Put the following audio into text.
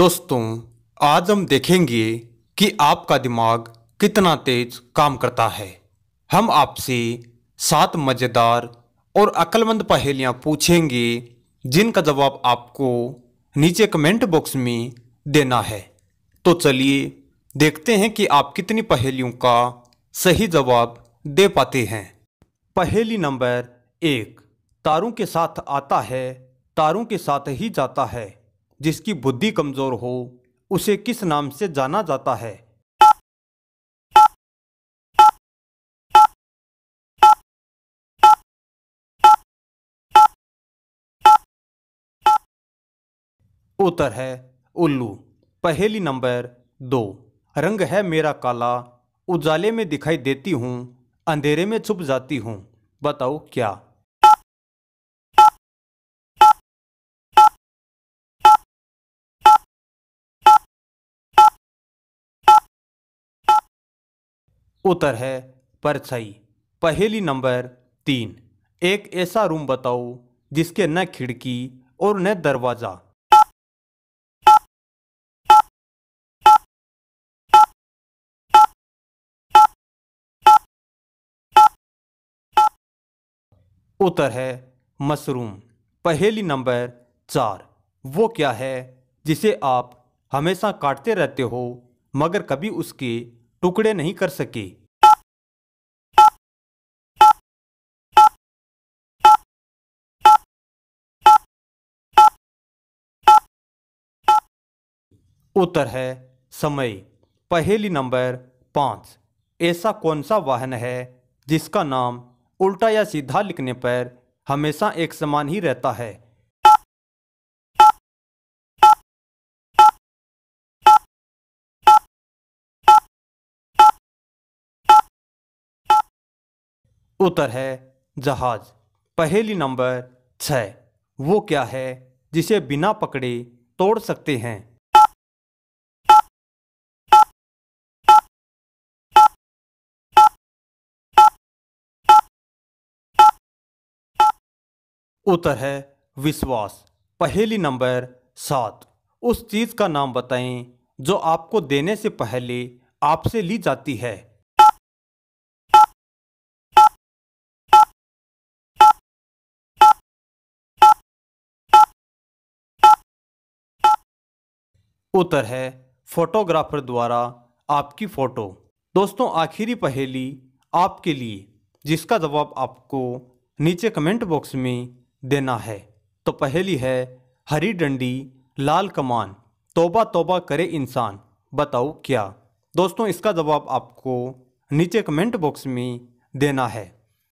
दोस्तों आज हम देखेंगे कि आपका दिमाग कितना तेज काम करता है हम आपसे सात मज़ेदार और अक्लमंद पहेलियाँ पूछेंगे जिनका जवाब आपको नीचे कमेंट बॉक्स में देना है तो चलिए देखते हैं कि आप कितनी पहेलियों का सही जवाब दे पाते हैं पहेली नंबर एक तारों के साथ आता है तारों के साथ ही जाता है जिसकी बुद्धि कमज़ोर हो उसे किस नाम से जाना जाता है उत्तर है उल्लू पहेली नंबर दो रंग है मेरा काला उजाले में दिखाई देती हूँ अंधेरे में छुप जाती हूँ बताओ क्या उत्तर है परछाई पहेली नंबर तीन एक ऐसा रूम बताओ जिसके न खिड़की और न दरवाज़ा उत्तर है मशरूम पहेली नंबर चार वो क्या है जिसे आप हमेशा काटते रहते हो मगर कभी उसके टुकड़े नहीं कर सकी उत्तर है समय पहेली नंबर पांच ऐसा कौन सा वाहन है जिसका नाम उल्टा या सीधा लिखने पर हमेशा एक समान ही रहता है उत्तर है जहाज पहली नंबर छह वो क्या है जिसे बिना पकड़े तोड़ सकते हैं उत्तर है विश्वास पहली नंबर सात उस चीज़ का नाम बताएं जो आपको देने से पहले आपसे ली जाती है उत्तर है फोटोग्राफर द्वारा आपकी फ़ोटो दोस्तों आखिरी पहेली आपके लिए जिसका जवाब आपको नीचे कमेंट बॉक्स में देना है तो पहेली है हरी डंडी लाल कमान तोबा तोबा करे इंसान बताओ क्या दोस्तों इसका जवाब आपको नीचे कमेंट बॉक्स में देना है